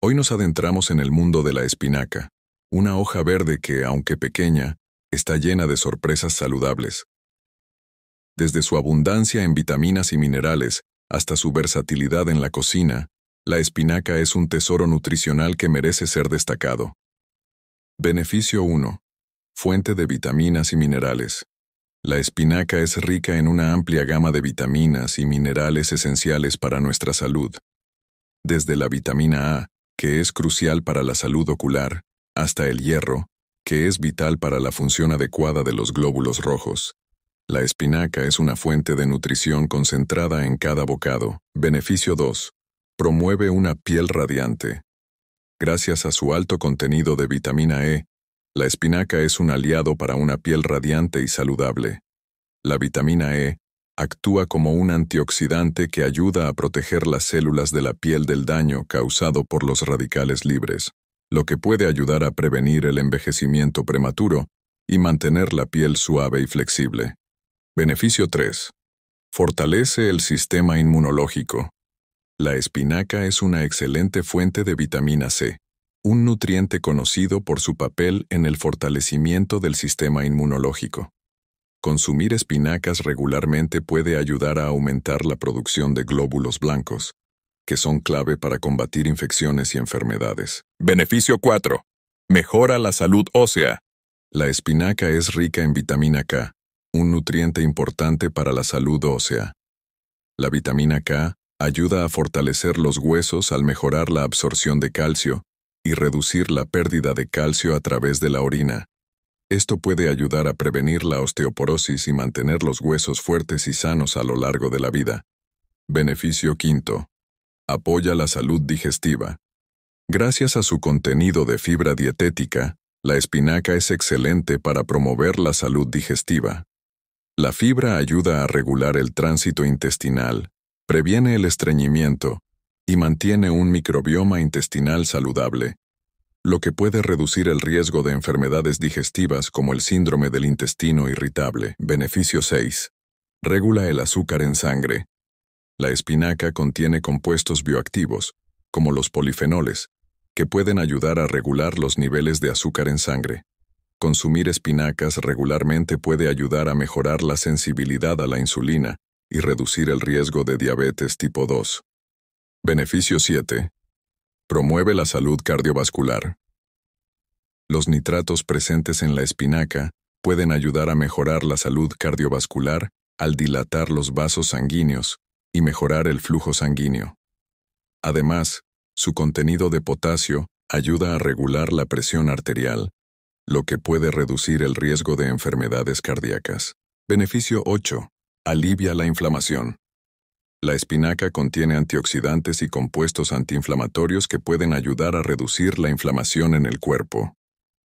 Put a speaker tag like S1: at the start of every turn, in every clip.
S1: Hoy nos adentramos en el mundo de la espinaca, una hoja verde que, aunque pequeña, está llena de sorpresas saludables. Desde su abundancia en vitaminas y minerales hasta su versatilidad en la cocina, la espinaca es un tesoro nutricional que merece ser destacado. Beneficio 1. Fuente de vitaminas y minerales. La espinaca es rica en una amplia gama de vitaminas y minerales esenciales para nuestra salud. Desde la vitamina A, que es crucial para la salud ocular, hasta el hierro, que es vital para la función adecuada de los glóbulos rojos. La espinaca es una fuente de nutrición concentrada en cada bocado. Beneficio 2. Promueve una piel radiante. Gracias a su alto contenido de vitamina E, la espinaca es un aliado para una piel radiante y saludable. La vitamina E actúa como un antioxidante que ayuda a proteger las células de la piel del daño causado por los radicales libres, lo que puede ayudar a prevenir el envejecimiento prematuro y mantener la piel suave y flexible. Beneficio 3. Fortalece el sistema inmunológico. La espinaca es una excelente fuente de vitamina C, un nutriente conocido por su papel en el fortalecimiento del sistema inmunológico. Consumir espinacas regularmente puede ayudar a aumentar la producción de glóbulos blancos, que son clave para combatir infecciones y enfermedades. Beneficio 4. Mejora la salud ósea. La espinaca es rica en vitamina K, un nutriente importante para la salud ósea. La vitamina K ayuda a fortalecer los huesos al mejorar la absorción de calcio y reducir la pérdida de calcio a través de la orina. Esto puede ayudar a prevenir la osteoporosis y mantener los huesos fuertes y sanos a lo largo de la vida. Beneficio quinto. Apoya la salud digestiva. Gracias a su contenido de fibra dietética, la espinaca es excelente para promover la salud digestiva. La fibra ayuda a regular el tránsito intestinal, previene el estreñimiento y mantiene un microbioma intestinal saludable, lo que puede reducir el riesgo de enfermedades digestivas como el síndrome del intestino irritable. Beneficio 6. Regula el azúcar en sangre. La espinaca contiene compuestos bioactivos, como los polifenoles, que pueden ayudar a regular los niveles de azúcar en sangre. Consumir espinacas regularmente puede ayudar a mejorar la sensibilidad a la insulina y reducir el riesgo de diabetes tipo 2. Beneficio 7. Promueve la salud cardiovascular. Los nitratos presentes en la espinaca pueden ayudar a mejorar la salud cardiovascular al dilatar los vasos sanguíneos y mejorar el flujo sanguíneo. Además, su contenido de potasio ayuda a regular la presión arterial, lo que puede reducir el riesgo de enfermedades cardíacas. Beneficio 8. Alivia la inflamación. La espinaca contiene antioxidantes y compuestos antiinflamatorios que pueden ayudar a reducir la inflamación en el cuerpo.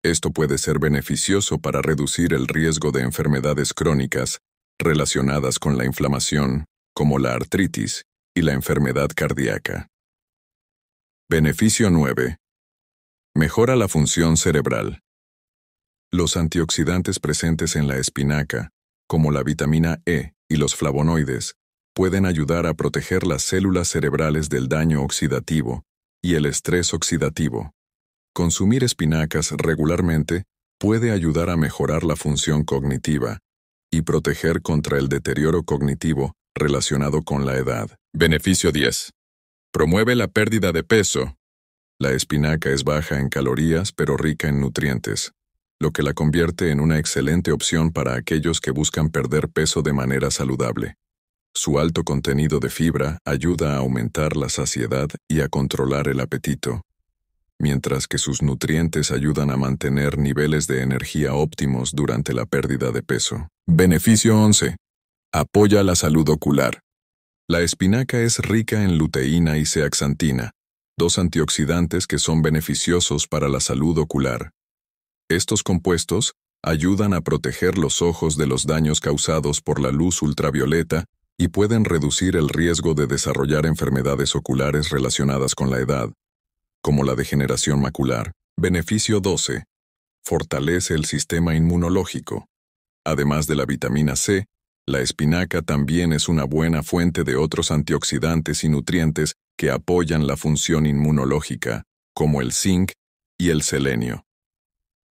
S1: Esto puede ser beneficioso para reducir el riesgo de enfermedades crónicas relacionadas con la inflamación, como la artritis y la enfermedad cardíaca. Beneficio 9. Mejora la función cerebral. Los antioxidantes presentes en la espinaca, como la vitamina E y los flavonoides, pueden ayudar a proteger las células cerebrales del daño oxidativo y el estrés oxidativo. Consumir espinacas regularmente puede ayudar a mejorar la función cognitiva y proteger contra el deterioro cognitivo relacionado con la edad. Beneficio 10. Promueve la pérdida de peso. La espinaca es baja en calorías pero rica en nutrientes, lo que la convierte en una excelente opción para aquellos que buscan perder peso de manera saludable. Su alto contenido de fibra ayuda a aumentar la saciedad y a controlar el apetito, mientras que sus nutrientes ayudan a mantener niveles de energía óptimos durante la pérdida de peso. Beneficio 11. Apoya la salud ocular. La espinaca es rica en luteína y zeaxantina, dos antioxidantes que son beneficiosos para la salud ocular. Estos compuestos ayudan a proteger los ojos de los daños causados por la luz ultravioleta y pueden reducir el riesgo de desarrollar enfermedades oculares relacionadas con la edad, como la degeneración macular. Beneficio 12. Fortalece el sistema inmunológico. Además de la vitamina C, la espinaca también es una buena fuente de otros antioxidantes y nutrientes que apoyan la función inmunológica, como el zinc y el selenio.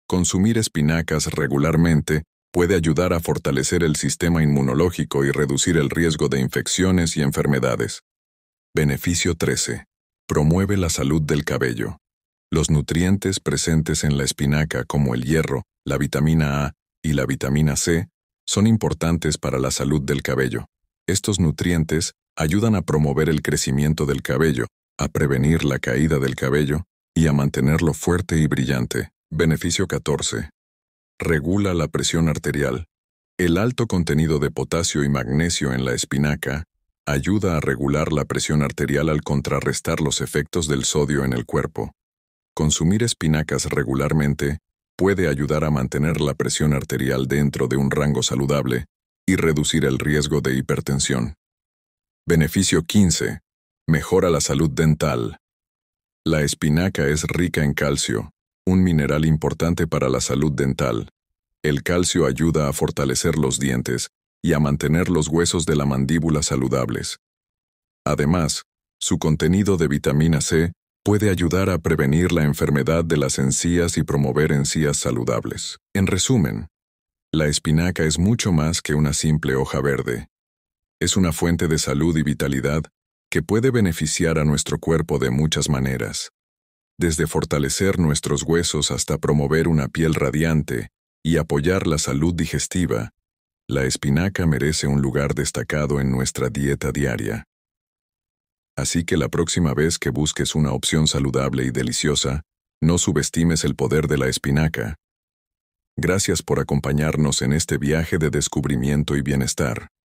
S1: Consumir espinacas regularmente puede ayudar a fortalecer el sistema inmunológico y reducir el riesgo de infecciones y enfermedades. Beneficio 13. Promueve la salud del cabello. Los nutrientes presentes en la espinaca como el hierro, la vitamina A y la vitamina C son importantes para la salud del cabello. Estos nutrientes ayudan a promover el crecimiento del cabello, a prevenir la caída del cabello y a mantenerlo fuerte y brillante. Beneficio 14 regula la presión arterial. El alto contenido de potasio y magnesio en la espinaca ayuda a regular la presión arterial al contrarrestar los efectos del sodio en el cuerpo. Consumir espinacas regularmente puede ayudar a mantener la presión arterial dentro de un rango saludable y reducir el riesgo de hipertensión. Beneficio 15. Mejora la salud dental. La espinaca es rica en calcio, un mineral importante para la salud dental. El calcio ayuda a fortalecer los dientes y a mantener los huesos de la mandíbula saludables. Además, su contenido de vitamina C puede ayudar a prevenir la enfermedad de las encías y promover encías saludables. En resumen, la espinaca es mucho más que una simple hoja verde. Es una fuente de salud y vitalidad que puede beneficiar a nuestro cuerpo de muchas maneras desde fortalecer nuestros huesos hasta promover una piel radiante y apoyar la salud digestiva, la espinaca merece un lugar destacado en nuestra dieta diaria. Así que la próxima vez que busques una opción saludable y deliciosa, no subestimes el poder de la espinaca. Gracias por acompañarnos en este viaje de descubrimiento y bienestar.